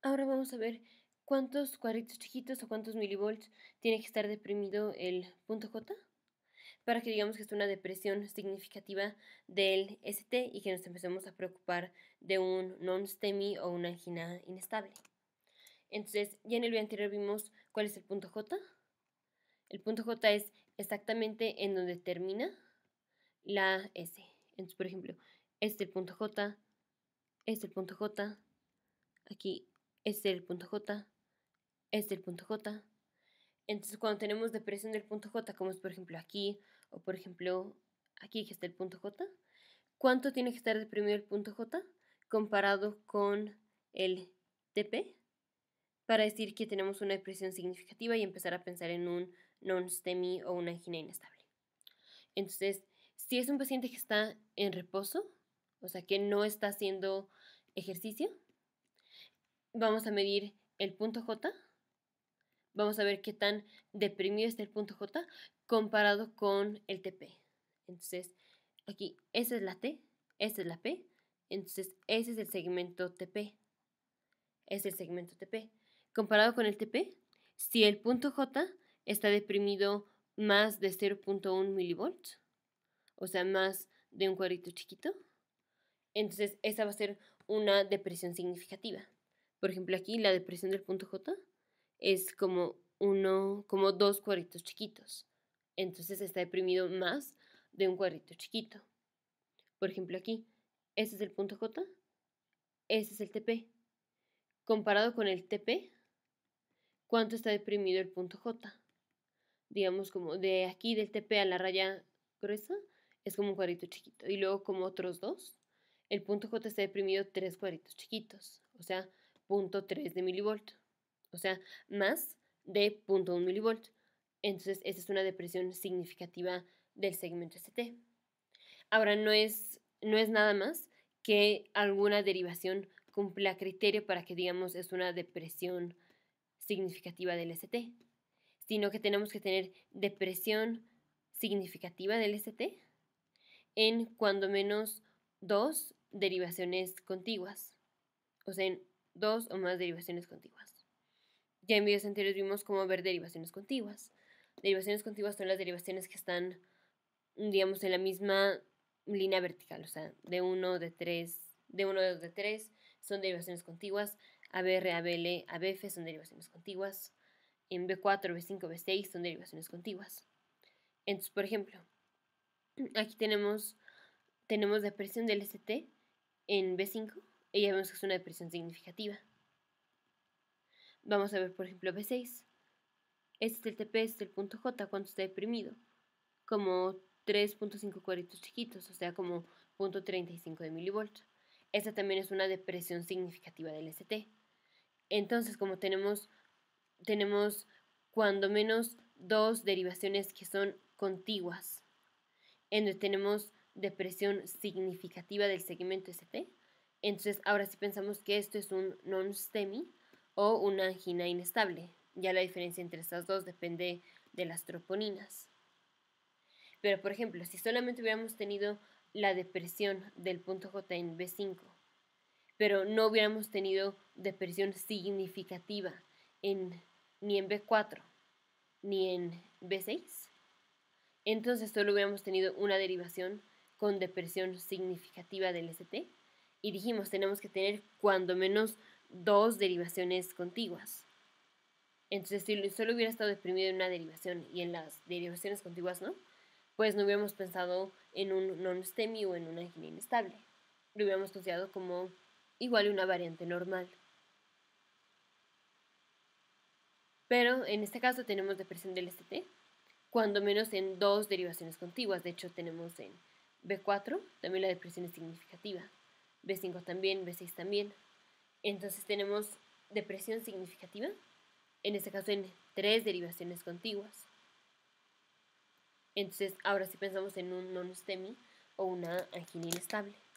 Ahora vamos a ver cuántos cuadritos chiquitos o cuántos milivolts tiene que estar deprimido el punto J para que digamos que es una depresión significativa del ST y que nos empecemos a preocupar de un non-STEMI o una angina inestable. Entonces, ya en el video anterior vimos cuál es el punto J. El punto J es exactamente en donde termina la S. Entonces, por ejemplo, este es el punto J, este es el punto J, aquí este el punto J, este el punto J. Entonces cuando tenemos depresión del punto J, como es por ejemplo aquí, o por ejemplo aquí que está el punto J, ¿cuánto tiene que estar deprimido el punto J comparado con el TP? Para decir que tenemos una depresión significativa y empezar a pensar en un non-STEMI o una angina inestable. Entonces, si es un paciente que está en reposo, o sea, que no está haciendo ejercicio, Vamos a medir el punto J. Vamos a ver qué tan deprimido está el punto J comparado con el TP. Entonces, aquí, esa es la T, esa es la P. Entonces, ese es el segmento TP. Es el segmento TP. Comparado con el TP, si el punto J está deprimido más de 0.1 milivolts, o sea, más de un cuadrito chiquito, entonces esa va a ser una depresión significativa. Por ejemplo, aquí la depresión del punto J es como uno, como dos cuadritos chiquitos. Entonces está deprimido más de un cuadrito chiquito. Por ejemplo, aquí, este es el punto J, este es el TP. Comparado con el TP, ¿cuánto está deprimido el punto J? Digamos, como de aquí del TP a la raya gruesa, es como un cuadrito chiquito. Y luego, como otros dos, el punto J está deprimido tres cuadritos chiquitos. O sea, .3 de milivolt, o sea, más de .1 milivolt. Entonces, esa es una depresión significativa del segmento ST. Ahora, no es, no es nada más que alguna derivación cumpla criterio para que digamos es una depresión significativa del ST, sino que tenemos que tener depresión significativa del ST en cuando menos dos derivaciones contiguas, o sea, en dos o más derivaciones contiguas. Ya en videos anteriores vimos cómo ver derivaciones contiguas. Derivaciones contiguas son las derivaciones que están, digamos, en la misma línea vertical, o sea, de 1, de 3, de 1, de 3 son derivaciones contiguas, ABR, ABL, ABF son derivaciones contiguas, en B4, B5, B6 son derivaciones contiguas. Entonces, por ejemplo, aquí tenemos, tenemos presión del ST en B5 y ya vemos que es una depresión significativa. Vamos a ver, por ejemplo, B6. Este es el TP, este es el punto J cuando está deprimido, como 3.5 cuadritos chiquitos, o sea, como 0.35 de milivolts. Esta también es una depresión significativa del ST. Entonces, como tenemos, tenemos cuando menos dos derivaciones que son contiguas, en donde tenemos depresión significativa del segmento ST, entonces, ahora sí pensamos que esto es un non-STEMI o una angina inestable. Ya la diferencia entre estas dos depende de las troponinas. Pero, por ejemplo, si solamente hubiéramos tenido la depresión del punto J en B5, pero no hubiéramos tenido depresión significativa en, ni en B4 ni en B6, entonces solo hubiéramos tenido una derivación con depresión significativa del ST y dijimos tenemos que tener cuando menos dos derivaciones contiguas. Entonces, si solo hubiera estado deprimido en una derivación y en las derivaciones contiguas no, pues no hubiéramos pensado en un non-STEMI o en una angina inestable. Lo hubiéramos considerado como igual una variante normal. Pero en este caso tenemos depresión del ST, cuando menos en dos derivaciones contiguas. De hecho, tenemos en B4 también la depresión es significativa. B5 también, B6 también. Entonces tenemos depresión significativa, en este caso en tres derivaciones contiguas. Entonces ahora sí pensamos en un non o una angina inestable.